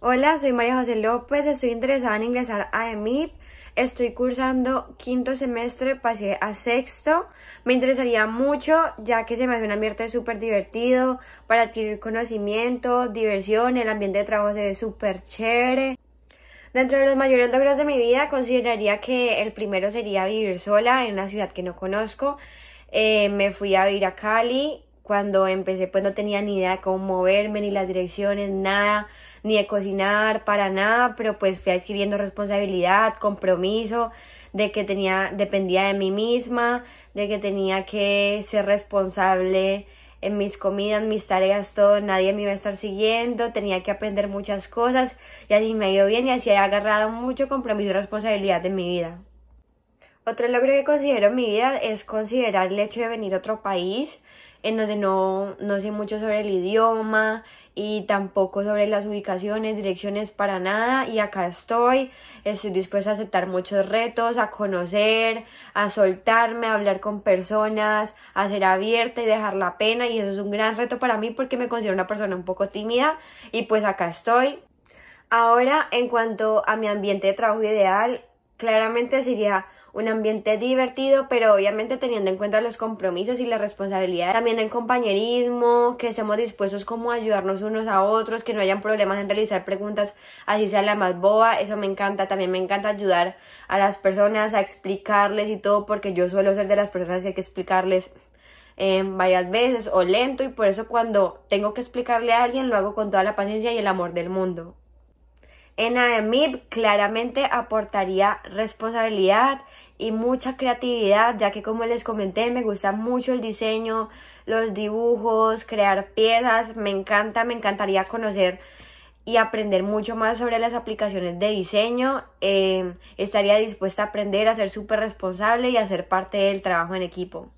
Hola, soy María José López, estoy interesada en ingresar a EMIP, estoy cursando quinto semestre, pasé a sexto, me interesaría mucho ya que se me hace un ambiente súper divertido para adquirir conocimiento, diversión, el ambiente de trabajo se ve súper chévere. Dentro de los mayores logros de mi vida consideraría que el primero sería vivir sola en una ciudad que no conozco. Eh, me fui a vivir a Cali cuando empecé pues no tenía ni idea cómo moverme, ni las direcciones, nada, ni de cocinar, para nada, pero pues fui adquiriendo responsabilidad, compromiso, de que tenía, dependía de mí misma, de que tenía que ser responsable en mis comidas, mis tareas, todo, nadie me iba a estar siguiendo, tenía que aprender muchas cosas y así me ha ido bien y así he agarrado mucho compromiso y responsabilidad en mi vida. Otro logro que considero en mi vida es considerar el hecho de venir a otro país en donde no, no sé mucho sobre el idioma y tampoco sobre las ubicaciones, direcciones para nada y acá estoy, estoy dispuesta a aceptar muchos retos, a conocer, a soltarme, a hablar con personas, a ser abierta y dejar la pena y eso es un gran reto para mí porque me considero una persona un poco tímida y pues acá estoy. Ahora en cuanto a mi ambiente de trabajo ideal, claramente sería un ambiente divertido, pero obviamente teniendo en cuenta los compromisos y la responsabilidad, también el compañerismo, que estemos dispuestos como a ayudarnos unos a otros, que no hayan problemas en realizar preguntas, así sea la más boba, eso me encanta, también me encanta ayudar a las personas, a explicarles y todo, porque yo suelo ser de las personas que hay que explicarles eh, varias veces o lento y por eso cuando tengo que explicarle a alguien lo hago con toda la paciencia y el amor del mundo. En AEMIP claramente aportaría responsabilidad y mucha creatividad, ya que como les comenté, me gusta mucho el diseño, los dibujos, crear piezas, me encanta, me encantaría conocer y aprender mucho más sobre las aplicaciones de diseño. Eh, estaría dispuesta a aprender a ser súper responsable y a ser parte del trabajo en equipo.